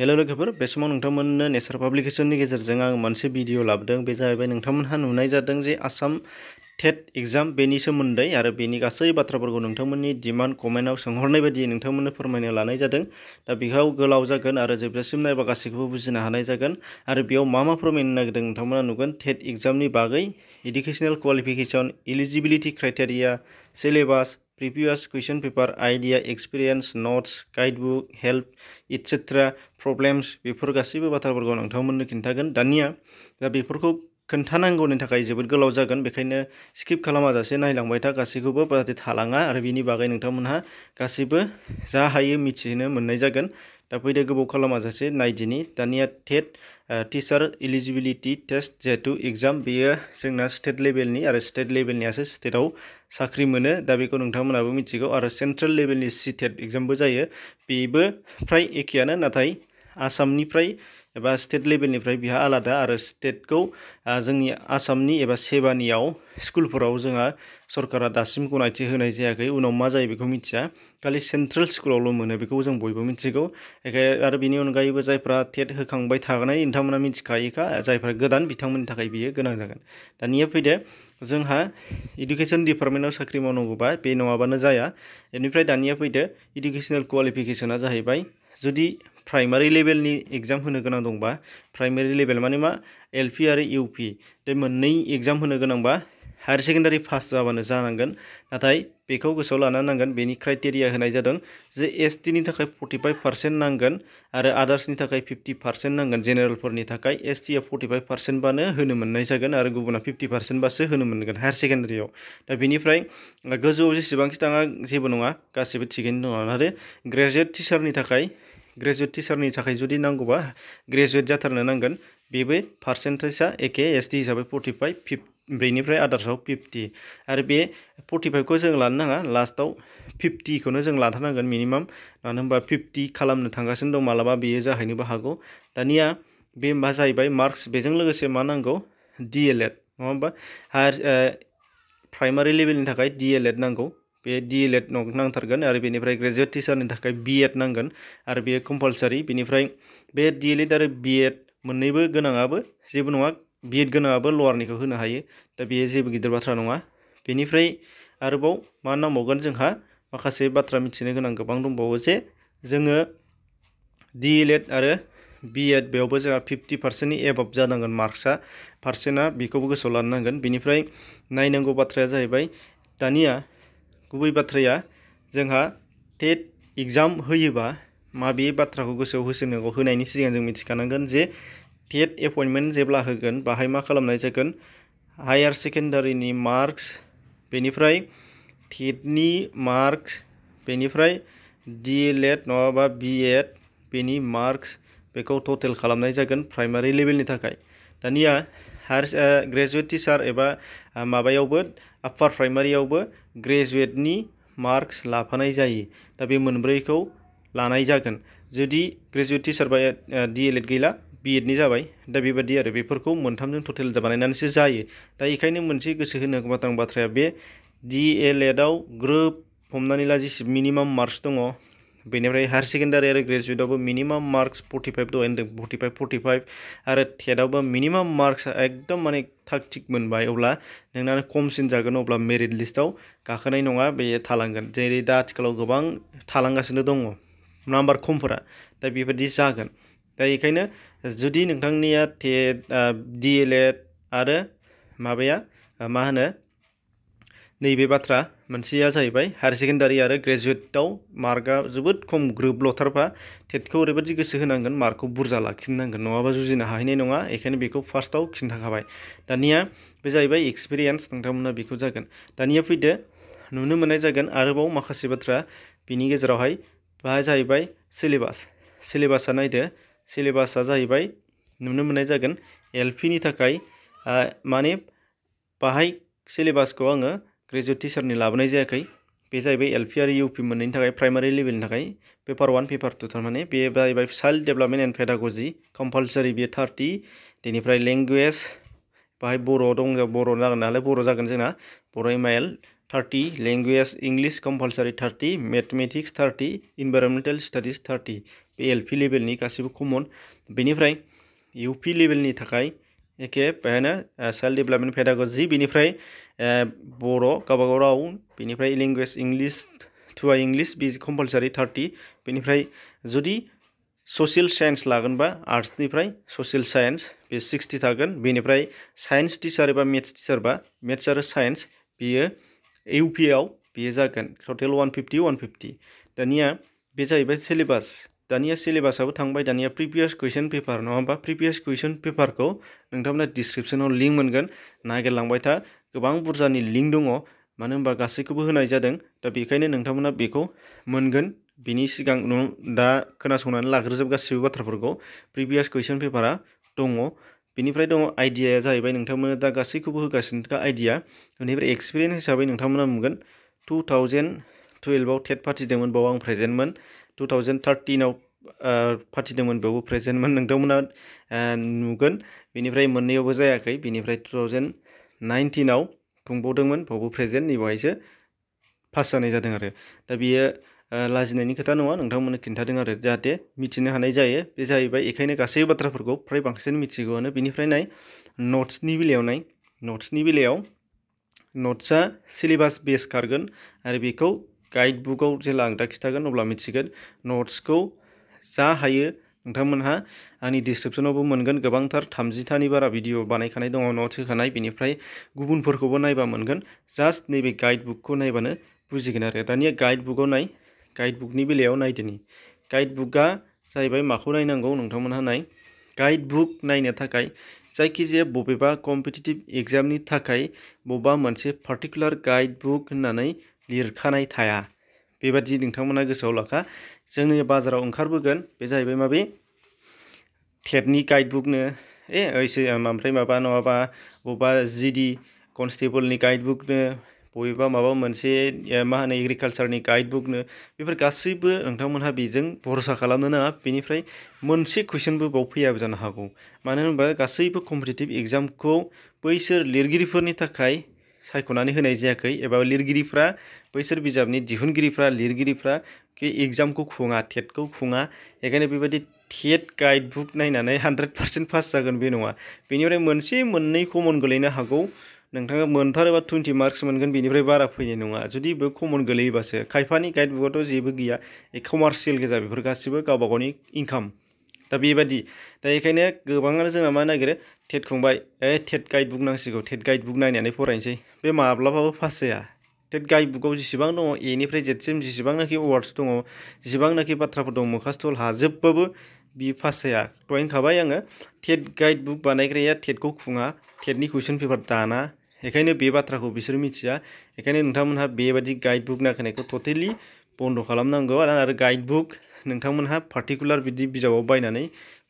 hello लोगोफोर बे समाव नोंथांमोननो nature पाब्लिकेसननि गेजेरजों आं मोनसे भिडिअ लाबोदों बे जाहैबाय नोंथांमोनहा नुनाय जादों जे आसाम टेट एग्जाम बेनि सोमोन्दै आरो बेनि गासै बाथ्राफोरखौ नोंथांमोननि डिमान्ड कमेन्टआव सोंहरनाय बायदि नोंथांमोननो फोरमायनो लानाय जादों दा बेयाव गोलाव जागोन आरो जोबजासिम नायबा गासैखौबो बुजिनो हानाय जागोन आरो बेयाव मा मा फोरमायनो नागिरदों नोंथांमोना नुगोन टेट एग्जामनि बागै educational qualification eligibility criteria syllabus previous question paper idea experience notes guidebook help etcetera problems before গাসিবো বাথ্ৰাফোৰ নোথাংমোননো খিন্থাগোন দানিয়া দা বেফোৰ खोन्थानांगौनि थाखाय जोबोद गोलाव जागोन बेखायनो स्किप खालामाजासे नायलांबाय था गासैखौबो जाहाथे थालाङा आरो बिनि बागै नोंथांमोनहा गासैबो जा हायो मिथिनो मोननाय जागोन दा फैदो गोबाव खालामाजासे नायदिनि दानिया टेट टिचार इलिजिबिलिटि टेस्ट जेहेतु एग्जाम बेयो जोंना स्टेट लेभेलनि आरो स्टेट लेभेलनियासो स्टेटआव साख्रि मोनो दा बेखौ नोंथांमोनहाबो मिथिगौ आरो सेन्ट्रेल लेभेलनि सि टेट एग्जामबो जायो बेबो फ्राय एखेयानो नाथाय आसामनिफ्राय एवं स्टेट लेभेलनिफ्राय बेहा आलादा आरो स्टेटखौ जोंनि आसामनि एबा सेबानियाव स्कुलफोराव जोंहा सरकारा दासिम गनायथि होनाय जायाखै उनाव मा जायो बेखौ मिथिया खालि सेन्ट्रेल स्कुलावल' मोनो बेखौ जों बयबो मिथिगौ बेखायनो आरो टेट होखांबाय थानाय नोंथांमोना मिथिखायोखा जायफ्रा गोदान बिथांमोननि थाखाय बियो गोनां जागोन दानिया फैदो जोंहा इडुकेसन बे नङाबानो जाया बेनिफ्राय दानिया फैदो इडुकेसनेल क्वालिफिकेसना जाहैबाय जुदि प्राइमारि लेवल एग्जाम होनो गोनां दंबा प्राइमारि लेभेल माने मा एलपि आरो इउपि बे मोननै एग्जाम होनो गोनांबा हायार सेकेन्डारि पास जाबानो जानांगोन नाथाय बेखौ गोसोआव लानो नांगोन बेनि क्राइटेरिया होनाय जादों जे एसटिनि थाखाय फर्टिफाइभ पार्सेन्ट नांगोन आरो आदार्सनि थाखाय फिफ्टि पार्सेन्ट नांगोन जेनेरेलफोरनि थाखाय एसटिया फर्टिफाइभ पार्सेन्टबानो होनो मोननाय जागोन आरो गुबुना फिफ्टि पार्सेन्टबासो होनो मोनगोन हायार सेकेन्डारियाव दा बेनिफ्राय गोजौआव जेसेबांखि थाङा जेबो नङा गासैबो थिगैनो दङ आरो ग्रेजुवेट टिचारनि थाखाय ग्रेजुएट टिचारनि थाखाय जुदि नांगौबा ग्रेजुवेट जाथारनो नांगोन बेबो पार्सेन्टेजआ एखे एसटि हिसाबै फर्टिफाइभ फिफ बेनिफ्राय आदार्सआव फिफ्टी और बे फर्टिफाइभखौ जों लानो नाङा लास्टआव फिफ्टिखौनो जों लाथारनांगोन मिनिमाम मानो होनबा फिफ्टि खालामनो थांगासिनो दं मालाबा बेयो जाहैनोबो हागौ दानिया बे मा जाहैबाय मार्क्स बेजों लोगोसे मा नांगौ डिएलएड नङा होमबा हायार प्राइमारि लेभेलनि थाखाय डिएलएड नांगौ बे डि एल एड नांथारगोन आरो बेनिफ्राय ग्रेजुवेट टिचारनि थाखाय बि एड नांगोन आरो बेयो कम्पालसारि बेनिफ्राय बे डि एल एड आरो बि एड मोननैबो गोनाङाबो जेबो नङा बि एड गोनाङाबो लवारनिखौ होनो हायो दा बेयो जेबो गिदिर बाथ्रा नङा बेनिफ्राय आरोबाव मा नांबावगोन जोंहा माखासे बाथ्रा मिथिनो गोनां गोबां दंबावो जे जोङो डि एल एड आरो बि एड बेयावबो जोंहा फिफ्टि पार्सेन्टनि एबाब जानांगोन मार्क्सआ पार्सेन्टआ बेखौबो गोसोआव लानो नांगोन बेनिफ्राय नायनांगौ बाथ्राया जाहैबाय दानिया गुबै बाथ्राया जहाँ टेट एग्जाम होयोबा माबे बाथ्राखौ गोसोआव होसोनांगौ होनायनि सिगां जों मिथिखानांगोन जे टेट एपइन्टमेन्ट जेब्ला होगोन बाहाय मा खालामनाय हायर हायार मार्क्स मार्कस बेनिफ्राय टेटनि मार्क्स बेनिफ्राय डिएलएड नङाबा बिएड बेनि मार्कस बेखौ टटेल खालामनाय जागोन प्राइमारि लेभेलनि थाखाय दानिया हायार ग्रेजुवेट टिचार एबा माबायावबो आपार प्राइमारियावबो ग्रेजुवेटनि मार्क्स लाफानाय जायो दा बे मोनब्रैखौ लानाय जागोन जुदि ग्रेजुवेट सोरबाया डि एल एड गैला बि एडनि जाबाय दा बेबादि आरो बेफोरखौ मोनथामजों टटेल बानायनानैसो जायो दा बेखायनो मोनसे गोसो होनो गोनां बाथ्राया बे डि एल एडआव ग्रोब हमनानै ला जेसे मिनिमाम मार्कस दङ बेनिफ्राय हायर सेकेंडारी आरो ग्रेजुवेटआवबो मिनिमाम मार्क्स फर्टिफाइभ दहाय होन्दों फर्टिफाइभ फर्टिफाइभ आरो टेटआवबो मिनिमाम मार्क्सआ एकदम माने थाग मोनबाय अब्ला नोंना खमसिन जागोन अब्ला मेरिट लिस्टआव गाखोनाय नङा बे थालांगोन जेरै दा आथिखालाव गोबां थालांगासिनो दङ नाम्बार खमफोरा दा बेबायदि जागोन दा बेखायनो जुदि नोंथांनिया टेट डि आरो माबाया मा होनो नैबे बाथ्रा मोनसेया जाहैबाय हायार सेकेन्डारि आरो ग्रेजुवेटआव मार्कआ जोबोद खम ग्रोबल'थारबा टेटखौ ओरैबायदि गोसो होनांगोन मार्कखौ बुरजा लाखिनांगोन नङाबा जुजिनो हाहैनाय नङा बेखायनो बेखौ फार्स्टआव खिन्थाखाबाय दानिया बे जाहैबाय एक्सपिरियेन्स नोंथांमोना बेखौ जागोन दानिया फैदो नुनो मोननाय जागोन आरोबाव माखासे बाथ्रा बिनि गेजेरावहाय बाहाय जाहैबाय सिलेबास सिलेबासा नायदो सिलेबासा जाहैबाय नुनो मोननाय जागोन एलपिनि थाखाय माने बाहाय सिलेबासखौ आङो ग्रेजुएट टिचारनि लाबोनाय जैक बे जाहैबाय एलपि आरो इउपि मोननैनि थाखाय प्राइमारि लेभेलनि थाखाय पेपार वान पेपार टु थारमाने बे जाहैबाय child development and pedagogy compulsory बेयो थार्टि बेनिफ्राय लेंगुवेज बाहाय बर' दं बर' जागोन नालाय बर' जागोन जोंना Bodo' M L thirty language English compulsory thirty mathematics thirty environmental studies thirty बे एलपि लेभेलनि गासैबो कमन बेनिफ्राय इउपि लेभेलनि एखे होनो सेल्फ डेभेलपमेन्ट पेडागजि बिनिफ्राय बर' गावबा गाव राव बिनिफ्राय लेंगुवेज इंलिस टु इंलिस बि कम्पालसारि थार्टि बिनिफ्राय जुदि ससियेल साइन्स लागोनबा आर्ट्सनिफ्राय ससियेल साइन्स बे सिक्सटि थागोन बेनिफ्राय साइन्स टिचार एबा मेथ्स टिचारबा मेथ्स आरो साइन्स बियो इउ पि आव बेयो जागोन total one fifty one fifty दानिया बे जाहैबाय सिलेबास दानिया सिलेबासाबो थांबाय दानिया प्रिभियास कुइसन पेपार नङा होमबा प्रिभियास कुइसन पेपारखौ नोंथांमोना डिसक्रिपसनाव लिंक मोनगोन नागिरलांबाय था गोबां बुरजानि लिंक दंग मानो होनबा गासैखौबो होनाय जादों दा बेखायनो सिगां दा खोना लाग्रोजोब गासी बाथ्राफोरखौ प्रिभियास कुइसन पेपारा दङ बेनिफ्राय दङ आइडियाया जाहैबाय नोंथांमोना दा गासैखौबो होगासिनोखा आइडिया बेनिफ्राय एक्सपिरियेन्स हिसाबै नोंथांमोना मोनगोन टुवेल्भआव टेट फाथिदोंमोन बेयाव आं प्रेजेन्टमोन टु थावजेन्ड थार्टिनाव फाथिदोंमोन बेयावबो प्रेजेन्टमोन नोंथांमोना नुगोन बेनिफ्राय मोननैयावबो जायाखै बेनिफ्राय टु थावजेन्ड नाइनटिनाव खुंबावदोंमोन बेयावबो प्रेजेन्ट नै पास जानाय जादों आरो दा बियो लाजिनायनि खोथा नङा नोंथांमोननो खिन्थादों आरो जाहाथे मिथिनो हानाय जायो बे जाहैबाय बेखायनो गासै बाथ्राफोरखौ फ्राय बांसिन मिथिगौआनो बेनिफ्राय नाय नट्सनि बेलायाव नाय नट्सनि बेलायाव नट्सआ सिलेबास बेस खारगोन आरो बेखौ गाइड बुकआव जेब्ला आं दा खिथागोन अब्ला मिथिगोन नट्सखौ जा हायो नोंथांमोनहा आंनि डिसक्रिपसनावबो मोनगोन बारा भिडिअ बानायखानाय दङ नट्स होखानाय बेनिफ्राय गुबुनफोरखौबो नायबा मोनगोन जस्ट नैबे गाइड बुकखौ नायबानो बुजिगोन आरो दानिया गाइड बुकआव नाय गाइड बुकनि बेलायाव नायदोनि गाइड बुकआ जाहैबाय माखौ नायनांगौ नोंथांमोनहा नाय गाइड बुक नायनो थाखाय जायखिजाया बबेबा कम्पिटिटिभ एग्जामनि थाखाय बबेबा मोनसे पार्टिकुलार गाइड बुक होननानै लिरखानाय थाया बेबादि नोंथांमोना गोसोआव लाखा जोंनि बाजाराव ओंखारबोगोन बे जाहैबाय माबे टेटनि गाइडबुकनो ए ओइसो ओमफ्राय माबा नङाबा बबेबा जिडि कनस्टेबलनि गाइडबुकनो बबेबा माबा मोनसे मा होनो एग्रिकालसारनि गाइडबुकनो बेफोर गासैबो नोंथांमोनहा बेजों भरसा खालामनो नाङा बेनिफ्राय मोनसे कुइसनबो बाव फैयाबो जानो हागौ मानो होनबा गासैबो कम्पिटिटिभ एग्जामखौ बैसोर लिरगिरिफोरनि थाखाय सायख'नानै होनाय जायाखै एबा लिरगिरिफ्रा बैसोर बिजाबनि दिहुनगिरिफ्रा लिरगिरिफ्रा बे एग्जामखौ खुङा टेटखौ खुङा बेखायनो बेबायदि टेट गाइडबुक बुक नायनानै हानड्रेड पारसेन्ट पास जागोन बे नङा बेनिफ्राय मोनसे मोननै कमन गोलैनो हागौ नोंथाङा मोनथारोबा टुवेन्टि मार्क्स मोनगोन बेनिफ्राय बारा फैनाय नङा जुदि बे कमन गोलैयोबासो खायफानि गाइड बुकआथ' जेबो गैया कमार्सियेल गोजा बेफोर गासिबो गावबा गावनि इनकाम दा बेबादि दा बेखायनो गोबाङानो जोंना मा नागिरो टेट खुंबाय ए टेट गाइड बुक नांसिगौ टेट गाइडबुक बुक नायनानै फरायनोसै बे माब्लाबाबो पास जाया टेट गाइड बुकआव जेसेबां दङ एनिफ्राय जेटसिम जेसेबांनाखि वार्डस दङ जेसेबांनाखि बाथ्राफोर दं मुखास्थल हाजोबबाबो बि पास जाया दहाय होनखाबाय आङो टेट गाइडबुक बुक बानायग्राया टेटखौ खुङा टेटनि कुइसन पेपार दाना बेखायनो बे बाथ्राखौ बिसोर मिथिया बेखायनो नोंथांमोनहा बेबादि गाइड बुक नागिरनायखौ टटेलि बन्द' खालामनांगौ आरो गाइड बुक नोंथांमोनहा पार्टिकुलार बिदि बिजाबाव बायनानै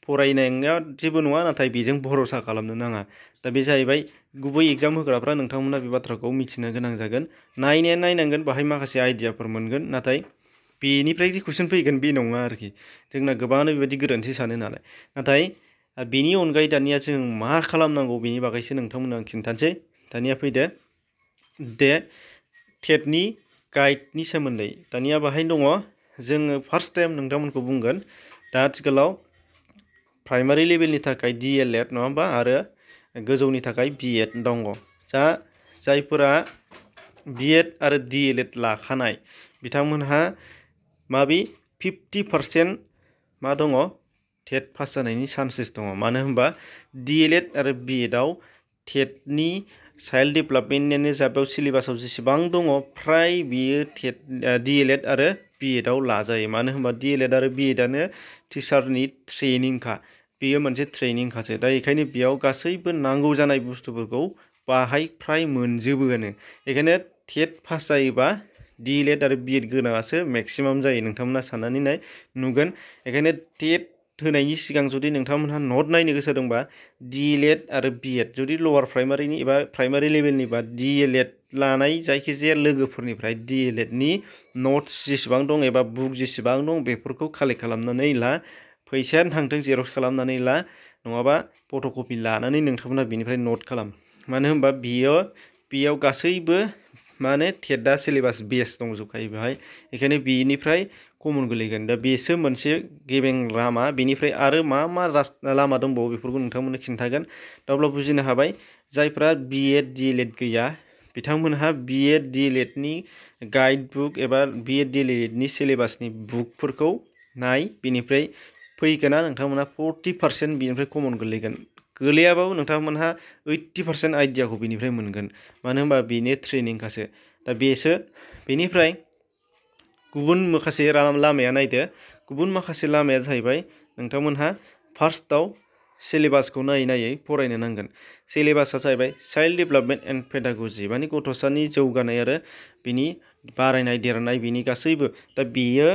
फरायनाया जेबो नङा नाथाय बेजों भरसा खालामनो नाङा दा बे जाहैबाय गुबै एग्जाम होग्राफ्रा नोंथांमोना बे बाथ्राखौ मिथिनो गोनां जागोन नायनाया नायनांगोन बाहाय माखासे आइडियाफोर मोनगोन नाथाय बेनिफ्राय जे कुइसन फैगोन बे नङा आरोखि जोंना गोबाङानो बेबायदि गोरोन्थि सानो नालाय नाथाय बेनि अनगायै दानिया जों मा खालामनांगौ बेनि बागैसो नोंथांमोननो खिन्थानोसै दानिया फैदो दे टेटनि गाइडनि सोमोन्दै दानिया बाहाय दङ जोङो फार्स्ट टाइम नोंथांमोनखौ बुंगोन दा आथिखालाव प्राइमारि लेभेलनि थाखाय डि एल एड नङा होमबा आरो गोजौनि थाखाय बि एड दङ जा जायफोरा बि एड आरो डि एल एड लाखानाय बिथांमोनहा माबि फिफ्टि पारसेन्ट मा दङ टेट पास जानायनि चान्सेस दङ मानो होनबा डि एल एड आरो बि एडआव टेटनि चाइल्ड डेभलपमेन्टनि हिसाबाव सिलेबासाव जेसेबां दङ फ्राय बियो डिएलएड आरो बिएडआव लाजायो मानो होनबा डिएलएड आरो बिएडआनो टिचारनि ट्रेनिंखा बेयो मोनसे ट्रेनिंखासो दा बेखायनो बेयाव गासैबो नांगौ जानाय बुस्तुफोरखौ बाहाय फ्राय मोनजोबोआनो बेखायनो टेट पास जायोबा डिएलएड आरो बिएड गोनाङासो मेक्सिमाम जायो नोंथांमोना साननानै नाय नुगोन बेखायनो टेट होनायनि सिगां जुदि नोंथांमोनहा नट नायनो गोसो दंबा डि एल एड आरो बि एड जुदि लोवार प्राइमारिनि एबा प्राइमारि लेभेलनिबा डि एल एड लानाय जायखिजाया लोगोफोरनिफ्राय डि एल एडनि नट्स जेसेबां दं एबा बुक जेसेबां दं बेफोरखौ कालेक्ट खालामनानै ला फैसायानो थांथों जेरक्स खालामनानै ला नङाबा फट'कपि लानानै नोंथांमोनहा बेनिफ्राय नट खालाम मानो होनबा बियो बेयाव गासैबो माने टेटआ सिलेबास बेस दंजोबखायो बेवहाय बेखायनो बेनिफ्राय कमन गोलैगोन दा बेसो मोनसे गेबें लामा बेनिफ्राय आरो मा मा लामा दंबावो बेफोरखौ नोंथांमोननो खिन्थागोन दा बुजिनो हाबाय जायफ्रा B Ed D El Ed गैया बिथांमोनहा बि एड डि एल एडनि गाइड बुक एबा बि एड डि एल एडनि सिलेबासनि बुकफोरखौ नाय बेनिफ्राय फैगोना नोंथांमोनहा फर्टि पार्सेन्ट बेनिफ्राय कमन गोलैगोन गोलैयाबाबो नोंथांमोनहा ओइटि पार्सेन्ट आइडियाखौ बेनिफ्राय मोनगोन मानो होनबा बेनो ट्रेनिंखासो दा बेसो बेनिफ्राय गुबुन माखासे लामाया नायदो गुबुन माखासे लामाया जाहैबाय नोंथांमोनहा फार्स्टआव सिलेबासखौ नायै नायै फरायनो नांगोन सिलेबासआ जाहैबाय चाइल्ड डेभेलपमेन्ट एन्ड पेडागजि माने गथ'सानि जौगानाय आरो बिनि बारायनाय देरनाय बिनि गासैबो दा बियो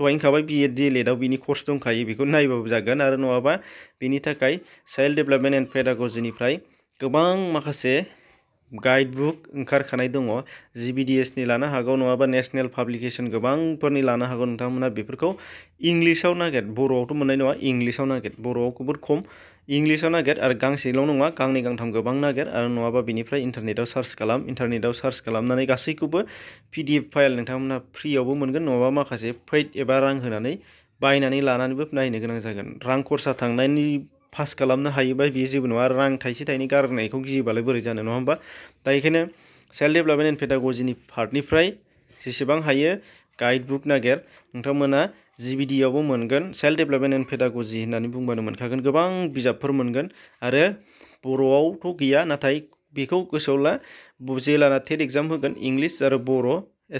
दहाय बि एड डि एल एडआव बिनि कर्स दंखायो बेखौ नायबाबो जागोन आरो नङाबा बिनि थाखाय चाइल्ड डेभेलपमेन्ट एन्ड पेडागजिनिफ्राय गोबां माखासे गाइड बुक ओंखारखानाय दङ जि बि डि एसनि लानो हागौ नङाबा नेसनेल पाब्लिकेसन गोबांफोरनि लानो हागौ नोंथांमोना बेफोरखौ इंलिसाव नागिर बर'आवथ' मोननाय नङा इंलिसाव नागिर बर'आव जोबोद खम इंलिसाव नागिर आरो गांसेल' नङा गांनै गांथाम गोबां नागिर आरो नङाबा बेनिफ्राय इन्टारनेटाव सार्च खालाम इन्टारनेटाव सार्च खालामनानै गासैखौबो पि डि एफ फाइल नोंथांमोना फ्रियावबो मोनगोन नङाबा माखासे पैड एबा रां होनानै बायनानै लानानैबो नायनो गोनां जागोन रां खरसा थांनायनि पास खालामनो हायोबा बियो जेबो नङा आरो रां थाइसे थाइनै गारनायखौ गियोबालाय बोरै जानो नङा होमबा दा बेखायनो सेल्फ डेभेलपमेन्ट एन्ड पेडागजिनि पार्टनिफ्राय जेसेबां हायो गाइड बुक नागिर नोंथांमोना जिबिडिआवबो मोनगोन सेल्फ डेभेलपमेन्ट एन्ड पेडागजि होननानै बुंबानो मोनखागोन गोबां बिजाबफोर मोनगोन आरो बर'आवथ' गैया नाथाय बेखौ गोसोआव ला जेलाना टेट एग्जाम होगोन इंलिस आरो बर'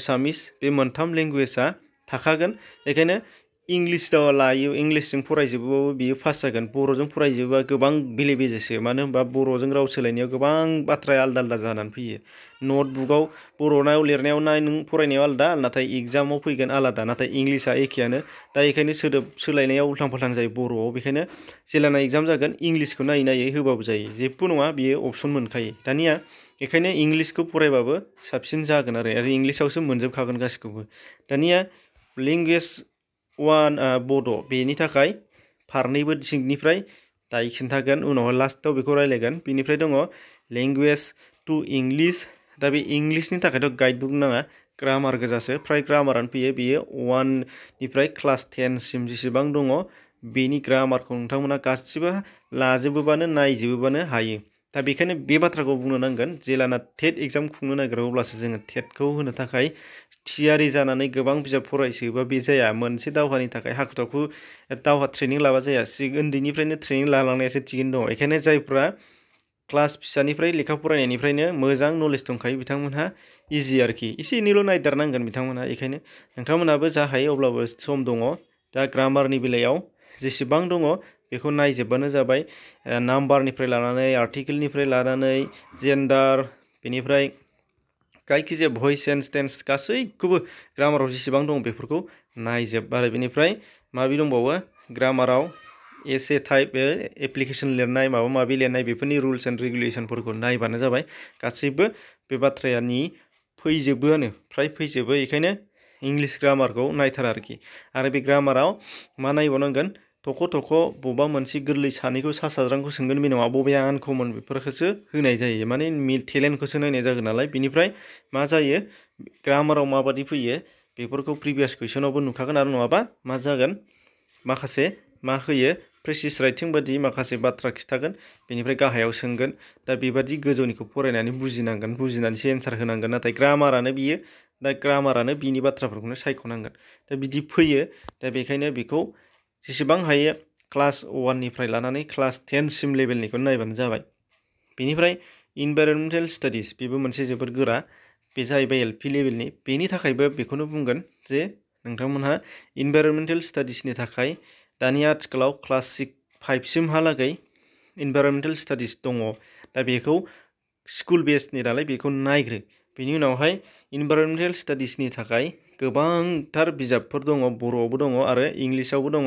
एसामिस बे मोनथाम लेंगुवेजआ थाखागोन बेखायनो इंलिस रावा लायो इंलिसजों फरायजोबोबाबो बियो पास जागोन बर'जों फरायजोबोबा गोबां बेले बेजेसो मानो होनबा बर'जों राव सोलायनायाव गोबां बाथ्राया आलदा आलदा जानानै फैयो नट बुकआव लिरनायाव ना नों फरायनायाव आलदा नाथाय एग्जामाव फैगोन आलादा नाथाय इंलिसआ एखेयानो दा बेखायनो सोदोब सोलायनायाव उल्थां फाल्थां जायो बर'आव बेखायनो जेलाना एग्जाम जागोन इंलिसखौ नायै नायै होबाबो जायो जेबो नङा बियो अपसन मोनखायो दानिया बेखायनो इंलिसखौ फरायबाबो साबसिन जागोन आरो आरो इंलिसावसो मोनजोबखागोन गासिखौबो दानिया लेंगुवेज वान बड' बेनि थाखाय फारनैबो सिंनिफ्राय दाय खिन्थागोन उनावहाय लास्टआव बेखौ रायज्लायगोन बेनिफ्राय दङ लेंगुवेज टु इंलिस दा बे इंलिसनि थाखायथ' गाइडबुक नाङा ग्रामार गोजासो फ्राय ग्रामारानो फैयो बेयो वाननिफ्राय क्लास टेनसिम जेसेबां दङ बेनि ग्रामारखौ नोंथांमोना गासिबो लाजोबोबानो नायजोबोबानो हायो दा बेखायनो बे बाथ्राखौ बुंनो नांगोन जेलाना टेट एग्जाम खुंनो नागिरो अब्लासो जोङो टेटखौ होनो थाखाय थियारि जानानै गोबां बिजाब फरायसोबा बे जाया मोनसे दावहानि थाखाय हाखु दाखु दावहा ट्रेनिं लाबा जाया उन्दैनिफ्रायनो ट्रेनिं लालांनायासो थिगैनो दङ बेखायनो जायफ्रा क्लास फिसानिफ्राय लेखा फरायनायनिफ्रायनो मोजां नलेज दंखायो बिथांमोनहा इजि आरोखि एसे एनैल' नायदेरनांगोन बिथांमोनहा बेखायनो नोंथांमोनहाबो जा हायो अब्लाबो सम दङ दा ग्रामारनि बेलायाव जेसेबां दङ बेखौ नायजोब्बानो जाबाय नाम्बारनिफ्राय लानानै आर्टिकोलनिफ्राय लानानै जेन्डार बेनिफ्राय जायखिजाया भइस सेन्स टेन्स गासैखौबो ग्रामाराव जेसेबां दं बेफोरखौ नायजोब आरो बेनिफ्राय माबि दंबावो ग्रामाराव एसे टाइप एप्लिकेसन लिरनाय माबा माबि लिरनाय बेफोरनि रुल्स एन्ड रेगुलेसनफोरखौ नायबानो जाबाय गासैबो बे बाथ्रायानि फैजोबोआनो फ्राय फैजोबो बेखायनो इंलिस ग्रामारखौ नायथारा आरोखि आरो बे ग्रामाराव मा नायबावनांगोन थख' थख' बबेबा मोनसे गोरलै सानैखौ सा साज्रांखौ सोंगोन बे नङा बबे आनकमन बेफोरखौसो होनाय जायो माने टेलेन्टखौसो नायनाय जागोन नालाय बेनिफ्राय मा जायो ग्रामाराव माबादि फैयो बेफोरखौ प्रिभियास कुइसनावबो नुखागोन आरो नङाबा मा जागोन माखासे मा होयो प्रेसिस राइटिं बादि माखासे बाथ्रा खिथागोन बेनिफ्राय गाहायाव सोंगोन दा बेबादि गोजौनिखौ फरायनानै बुजिनांगोन बुजिनानैसो एन्सार होनांगोन नाथाय ग्रामारानो बियो दा ग्रामारानो बिनि बाथ्राफोरखौनो सायख'नांगोन दा बिदि फैयो दा बेखायनो बेखौ जेसेबां हायो क्लास वाननिफ्राय लानानै क्लास टेनसिम लेवल नायबानो जाबाय बेनिफ्राय इनभाइरनमेन्टेल स्टाडिज बेबो मोनसे जोबोद गोरा बे जाहैबाय एल पी लेभेलनि बेनि थाखायबो जे ना इनभाइरनमेन्टेल स्टाडिजनि थाखाय दानि आथिखालाव क्लास सिक्स फाइभसिमहालागै इनभाइरनमेन्टेल स्टाडिज दङ दा बेखौ स्कुल बेसनि नालाय बेखौ नायग्रो बेनि उनावहाय गोबांथार बिजाबफोर दङ बर'आवबो दङ आरो इंलिसावबो दङ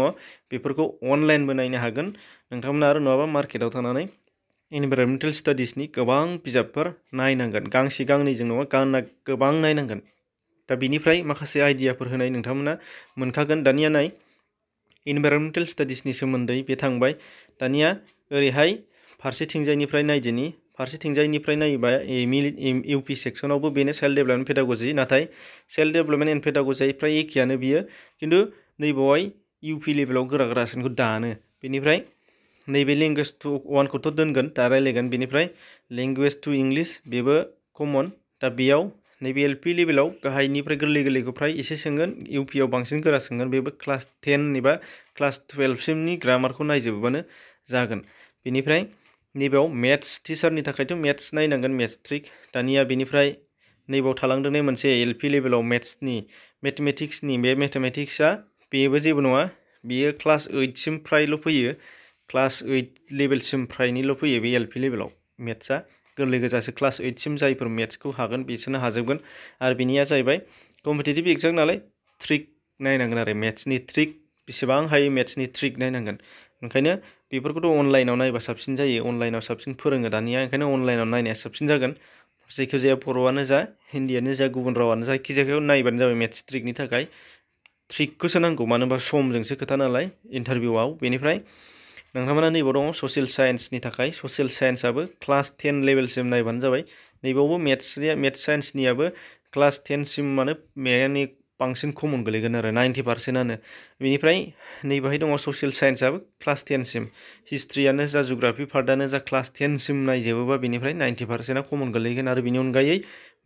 बेफोरखौ अनलाइनबो नायनो हागोन नोंथांमोना आरो नङाबा मार्केटाव थांनानै इनभाइरमेन्टेल स्टाडिसनि गोबां बिजाबफोर नायनांगोन गांसे गांनैजों नङा गांना गोबां नायनांगोन दा बिनिफ्राय माखासे आइडियाफोर होनाय नोंथांमोना मोनखागोन दानिया नाय इनभाइरमेन्टेल स्टाडिसनि सोमोन्दै बे थांबाय दानिया ओरैहाय फारसेथिंजायनिफ्राय नायदिनि फारसेथिंजायनिफ्राय नायोबा एम इउ पि सेक्सनावबो बेनो सेल्फ डेभेलपमेन्ट पेडागजि नाथाय सेल्फ डेभेलपमेन्ट एन्ड पेडागजिया फ्राय एखेयानो बियो खिन्थु नैबेवहाय इउ पि लेभेलाव को गोरा सेनखौ बेनिफ्राय नैबे लेंगुवेज टु वानखौथ' दोनगोन दा रायज्लायगोन बेनिफ्राय लेंगुवेज टु इंलिस बेबो कमन दा बेयाव नैबे एल पि लेभेलाव गाहायनिफ्राय गोरलै गोरलैखौ फ्राय एसे सोंगोन इउ पिआव बांसिन गोरा सोंगोन बेबो क्लास टेन एबा क्लास टुवेल्भसिमनि ग्रामारखौ नायजोबबानो जागोन बेनिफ्राय नीब मेथ्स टिचारनि थाखायथ' मेथ्स नायनांगोन मेथ्स ट्रिक दानिया बेनिफ्राय नैबेयाव थालांदोंनै मोनसे एल मेथ्स लेभेलाव मेथ्सनि मेथमेटिक्सनि बे मेथमेटिक्सआ बेबो जेबो नङा बेयो क्लास ओइटसिम फ्रायल' फैयो क्लास ओइट लेभेलसिम फ्रायनिल' फैयो बे एल पि लेभेलाव मेथ्सआ गोरलै गोजासो क्लास ओइटसिम जायफोर मेथ्सखौ हागोन बिसोरनो हाजोबगोन आरो बिनिया जाहैबाय कम्पिटिटिभ एक्जाम नालाय ट्रिक नायनांगोन आरो मेथ्सनि ट्रिक बेसेबां हायो मेथ्सनि ट्रिक नायनांगोन ओंखायनो बेफोरखौथ' अनलाइनाव नायबा साबसिन जायो अनलाइनाव साबसिन फोरोङो दानिया ओंखायनो अनलाइनाव नायनाया साबसिन जागोन जायखिजाया बर'आनो जा हिन्दीआनो जा गुबुन रावानो जायखिजायाखौ नायबानो जाबाय मेथ्स ट्रिकनि थाखाय ट्रिकखौसो नांगौ मानो होनबा समजोंसो खोथा नालाय इन्टारभिउआव बेनिफ्राय नोंथांमोना नैबाव दङ ससियेल साइन्सनि थाखाय ससियेल साइन्सआबो क्लास टेन लेभेलसिम नायबानो जाबाय नैबावबो मेथ्सनिया मेथ्स साइन्सनियाबो क्लास टेनसिम मानो बांसिन कमन गोलैगोन आरो नाइन्टि पार्सेन्टआनो बेनिफ्राय नै बाहाय दङ ससियेल साइन्सआबो क्लास टेनसिम हिस्ट्रियानो जा जुग्राफि पार्टआनो जा क्लास टेनसिम नायजोबोबा बेनिफ्राय नाइन्टि पार्सेन्टआ कमन गोलैगोन आरो बेनि अनगायै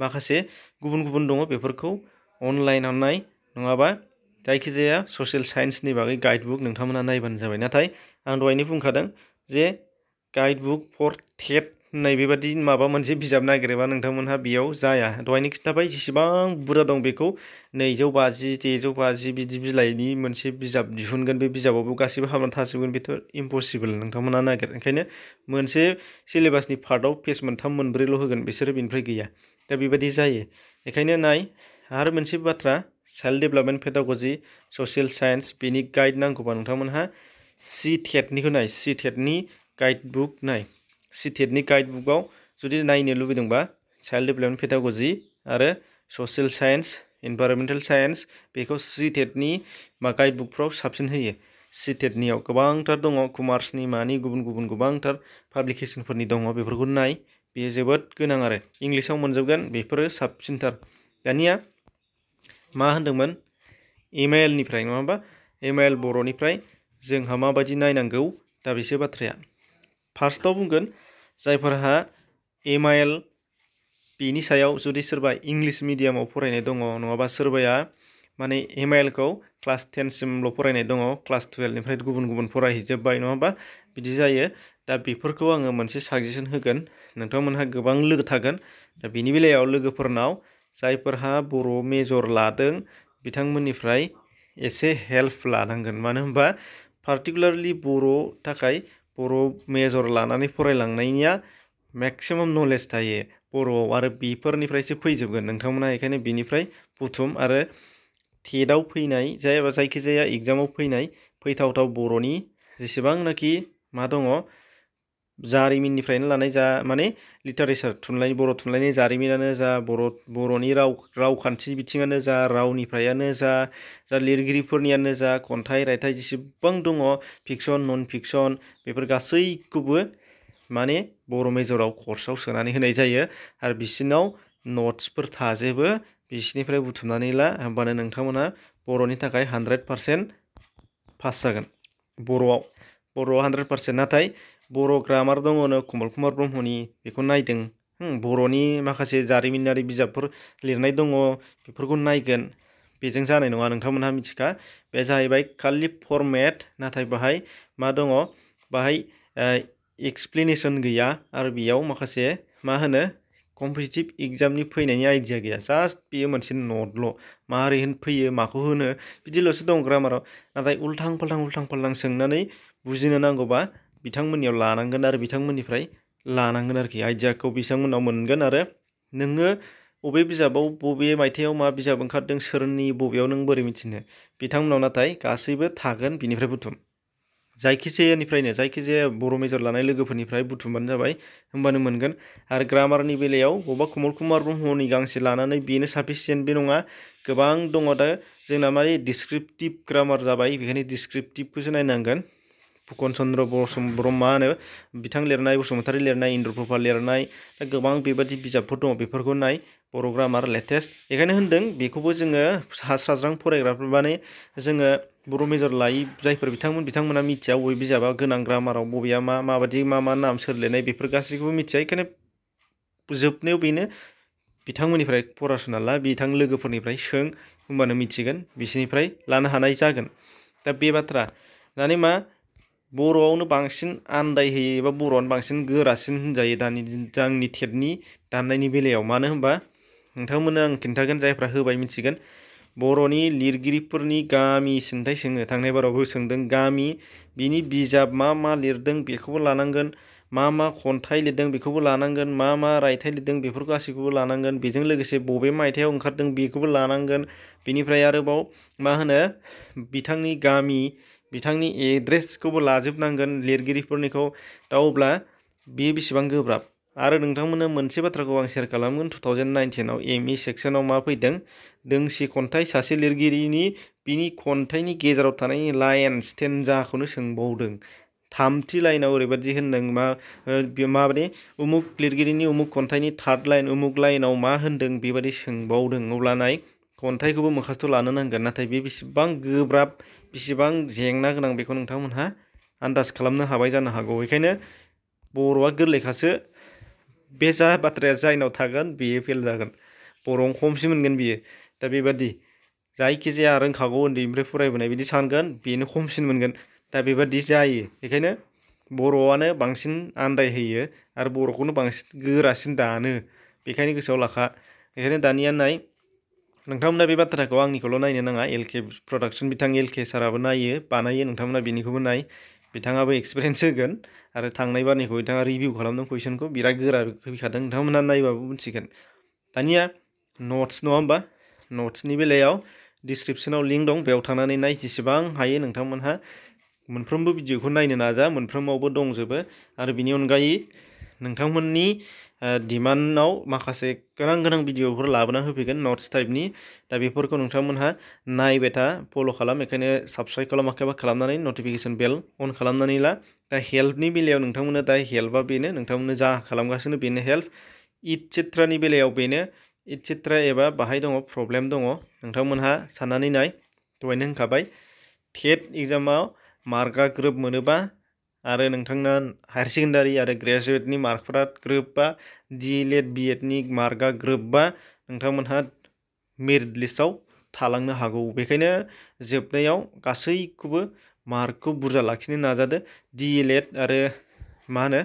माखासे गुबुन गुबुन दङ बेफोरखौ अनलाइनाव नाय नङाबा जायखिजाया ससियेल साइन्सनि बागै गाइड नोंथांमोना नायबानो जाबाय नाथाय आं दहायनो बुंखादों जे गाइड फर टेट नैबेबादि माबा मोनसे बिजाब नागिरोबा नोंथांमोनहा बेयाव जाया दहायनो खिन्थाबाय जेसेबां बुरजा दं बेखौ नैजौ बाजि सेजौ बाजि बिदि बिलाइनि मोनसे बिजाब दिहुनगोन बे बिजाबावबो गासैबो हाबनानै थाजोबगोन बेथ' इम्पसिबल नोंथांमोना नागिर ओंखायनो मोनसे सिलेबासनि पार्टआव पेज मोनथाम मोनब्रैल' होगोन बिसोरो बेनिफ्राय गैया दा बेबादि जायो बेखायनो नाय आरो मोनसे बाथ्रा child development pedagogy social science बेनि गाइड नांगौबा नोंथांमोनहा सि टेटनिखौ नाय सि टेटनि गाइड बुक नाय सिटेटनि गाइड बुकआव जुदि नायनो लुबैदोंबा चाइल्ड डेवलपमेंट पेडाग'जि और ससियेल सैंस इनभारमेंटल साइन्स बेखौ सिटेटनि मा गाइड बुकफ्राव साबसिन होयो सिटेटनियाव गोबांथार दङ कमार्सनि मानि गुबुन गुबुन गोबांथार पाब्लिकेसनफोरनि दङ बेफोरखौ नाय बेयो जोबोद गोनां आरो इंलिसाव मोनजोबगोन बेफोरो साबसिनथार दानिया मा होन्दोंमोन एमआइएलनिफ्राय नङा होमबा एमआइएल बर'निफ्राय जोंहा माबायदि दा बेसो बाथ्राया फार्स्टआव बुंगोन जायफोरहा एम आई एल बेनि सायाव जुदि सोरबा इंलिस मिडियामाव फरायनाय दङ नङाबा सोरबाया माने एम आई एल खौ क्लास टेनसिमल' फरायनाय दङ क्लास टुवेल्भनिफ्राय गुबुन गुबुन फरायहैजोब्बाय नङा होमबा बिदि जायो दा बेफोरखौ आङो मोनसे साजेसन होगोन नोंथांमोनहा गोबां लोगो थागोन दा बिनि बेलायाव लोगोफोरनाव जायफोरहा बर' मेजर लादों बिथांमोननिफ्राय एसे हेल्प लानांगोन मानो होनबा पार्टिकुलारलि बर' थाखाय बर' मेजर लानानै फरायलांनायनिया मेक्सिमाम नलेज थायो बर'आव आरो बेफोरनिफ्रायसो फैजोबगोन नोंथांमोना बेखायनो बेनिफ्राय बुथुम आरो टेटआव फैनाय जायबा जायखिजाया एग्जामाव फैनाय फैथावथाव बर'नि जेसेबांनाखि मा दङ जारिमिननिफ्रायनो लानाय जा माने लिटारेसार थुनलाइ बर' थुनलाइनि जारिमिनानो जा बर' बर'नि राव रावखान्थि बिथिङानो जा रावनिफ्रायानो जा जा लिरगिरिफोरनियानो जा खन्थाइ रायथाइ जेसेबां दङ फिक्सन नन फिक्सन बेफोर गासैखौबो माने बर' मेजराव कर्सआव सोनानै होनाय जायो आरो बिसिनाव नट्सफोर थाजोबो बिसिनिफ्राय बुथुमनानै ला होमबानो नोंथांमोनहा बर'नि थाखाय हान्ड्रेड पारसेन्ट पास जागोन बर'आव बर'आव हान्ड्रेड पारसेन्ट नाथाय बर' ग्रामार दङनो कमल कुमार ब्रह्मनि बेखौ नायदों बर'नि माखासे जारिमिनारि बिजाबफोर लिरनाय दङ बेफोरखौ नायगोन बेजों जानाय नङा नोंथांमोनहा मिथिखा बे जाहैबाय खालि फरमेट नाथाय बाहाय मा दङ बाहाय एक्सप्लेनेसन गैया आरो बेयाव माखासे मा होनो कम्पिटिटिभ एग्जामनि फैनायनि आइडिया गैया जास्ट बेयो मोनसे नटल' मारै होन फैयो माखौ होनो बिदिल'सो दं ग्रामाराव नाथाय उल्थां फाल्थां उल्थां फाल्थां सोंनानै बुजिनो नांगौबा बिथांमोननियाव लानांगोन आरो बिथांमोननिफ्राय लानांगोन आरोखि आइडियाखौ बिथांमोननाव मोनगोन आरो नोङो बबे बिजाबाव बबे मायथाइयाव मा बिजाब ओंखारदों सोरनि बबेयाव नों बोरै मिथिनो बिथांमोननाव नाथाय गासैबो थागोन बिनिफ्राय बुथुम जायखिजायानिफ्रायनो जायखिजाया बर' मेजर लानाय लोगोफोरनिफ्राय बुथुमबानो जाबाय होमबानो मोनगोन आरो ग्रामारनि बेलायाव बबेबा कमल कुमार ब्रह्मनि गांसे लानानै बेनो साफिसियेन्ट बे नङा गोबां दङ दा जोंना माने डिसक्रिपटिभ ग्रामार जाबाय बेखायनो डिसक्रिपटिभखौसो नायनांगोन फुकन चंद्र ब्रह्मानो बिथां लिरनाय बसुमतारी लिरनाय इन्द्रप्रभा लिरनाय दा गोबां बेबादि बिजाबफोर दङ बेफोरखौ नाय बर' ग्रामार लेटेस्ट बेखायनो होन्दों बेखौबो जोङो साज्रां फरायग्राफोर माने जोङो बर' मेजर लायै जायफोर बिथांमोन बिथांमोना मिथिया बबे बिजाबा गोनां ग्रामाराव बबेया मा माबादि मा मा नाम सोर लिरनाय बेफोर गासैखौबो मिथिया बेखायनो जोबनायाव बेनो बिथांमोननिफ्राय फरासुना ला बिथां लोगोफोरनिफ्राय सों होमबानो मिथिगोन बिसोरनिफ्राय लानो हानाय जागोन दा बे बाथ्रा दानि मा बर'आवनो बांसिन आन्दायहोयो एबा बर'आनो बांसिन गोरासिन होनजायो दानि आंनि टेटनि दामनायनि बेलायाव मानो होनबा नोंथांमोननो आं खिन्थागोन जायफ्रा होबाय मिथिगोन बर'नि लिरगिरिफोरनि गामि सिन्थाय सोङो थांनाय बारावबो सोंदों गामि बिनि बिजाब मा मा लिरदों बेखौबो लानांगोन मा मा खन्थाइ लिरदों बेखौबो लानांगोन मा मा रायथाइ लिरदों बेफोर गासैखौबो लानांगोन बेजों लोगोसे बबे मायथाइयाव ओंखारदों बेखौबो लानांगोन बेनिफ्राय आरोबाव मा होनो बिथांनि गामि बिथांनि एड्रेसखौबो लाजोबनांगोन लिरगिरिफोरनिखौ दा अब्ला बेयो बेसेबां गोब्राब आरो नोंथांमोननो मोनसे बाथ्राखौ आं सेयार खालामगोन टु थावजेन्ड नाइन्टिनाव एम इ सेक्सनाव मा फैदों दोंसे खन्थाइ सासे लिरगिरिनि बिनि खन्थाइनि गेजेराव थानाय लाइन स्टेन्जाखौनो सोंबावदों थामथि लाइनाव ओरैबायदि होनदों मा माबादि उमुक लिरगिरिनि उमुक खन्थाइनि थार्ड लाइन उमुक लाइनाव मा होनदों बेबादि सोंबावदों अब्ला नाय खन्थाइखौबो मुखास्थ' लानो नांगोन नाथाय बे बेसेबां गोब्राब बेसेबां जेंना गोनां बेखौ नोंथांमोनहा आन्दाज खालामनो हाबाय जानो हागौ बेखायनो बर'आ गोरलैखासो बे जा बाथ्राया जायनाव थागोन बेयो फेल जागोन बर'आवनो खमसिन मोनगोन बियो दा बेबादि जायखिजाया रोंखागौ उन्दैनिफ्राय फरायबोनाय बिदि सानगोन बेनो खमसिन मोनगोन दा बेबादि जायो बेखायनो बर'आनो बांसिन आन्दायहोयो आरो बर'खौनो बांसिन गोरासिन दानो बेखायनो गोसोआव लाखा बेखायनो दानिया नाय नोंथांमोना बे बाथ्राखौ आंनिखौल' नायनो नाङा एल के प्रडाक्शन बिथां एल के सारआबो नायो बानायो नोंथांमोना बेनिखौबो नाय बिथाङाबो एक्सपिरियेन्स होगोन आरो थांनाय बारनिखौ बिथाङा रिभिउ खालामदों कुइसनखौ बिराद गोरा फैखादों नोंथांमोना नायबाबो मिथिगोन दानिया नट्स नङा होमबा नट्सनि बेलायाव डिसक्रिपसनाव लिंक दं बेयाव थांनानै नाय जेसेबां हायो नोंथांमोनहा मोनफ्रोमबो भिडिअखौ नायनो नाजा मोनफ्रोमावबो दंजोबो आरो बिनि अनगायै नोंथांमोननि डिमान्डआव माखासे गोनां गोनां भिडिअफोर लाबोनानै होफैगोन नट्स टाइपनि दा बेफोरखौ नोंथांमोनहा नायबाय था फल' खालाम बेखायनो साबस्क्राइब खालामाखैबा खालामनानै नटिफिकेसन बेल अन खालामनानै ला दा हेल्पनि बेलायाव नोंथांमोननो दा हेल्पआ बेनो नोंथांमोननो जा खालामगासिनो बेनो हेल्प इटसेट्रानि बेलायाव बेनो इटसेट्रा एबा बाहाय दङ प्रब्लेम दङ नोंथांमोनहा साननानै नाय दहायनो होनखाबाय टेट एग्जामाव मार्कआ ग्रोब मोनोबा आरो नोंथांना हायार सेकेण्डारि आरो ग्रेजुवेटनि मार्कफोरा ग्रोबबा डिएलएड बिएडनि मार्कआ ग्रोबबा नोंथांमोनहा मेरिट लिस्टआव थालांनो हागौ बेखायनो जोबनायाव गासैखौबो मार्कखौ बुरजा लाखिनो नाजादो डिएलएड आरो मा होनो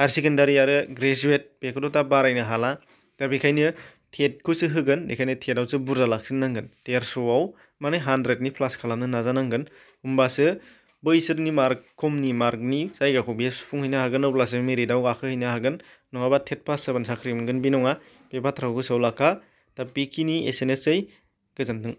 हायार सेकेण्डारि आरो ग्रेजुवेट बेखौथ' दा बारायनो हाला दा बेखायनो टेटखौसो होगोन बेखायनो टेटआवसो बुरजा लाखिनो देरस'आव माने हानड्रेडनि प्लास खालामनो नाजानांगोन होमबासो बैसोरनि मार्क खमनि मार्कनि जायगाखौ बियो सुफुंहैनो हागोन अब्लासो मेरिटआव गाखोहैनो हागोन नङाबा टेट पास जाबानो साख्रि मोनगोन बे नङा बे बाथ्राखौ गोसोआव लाखा दा बेखिनि एसेनोसै गोजोन्थों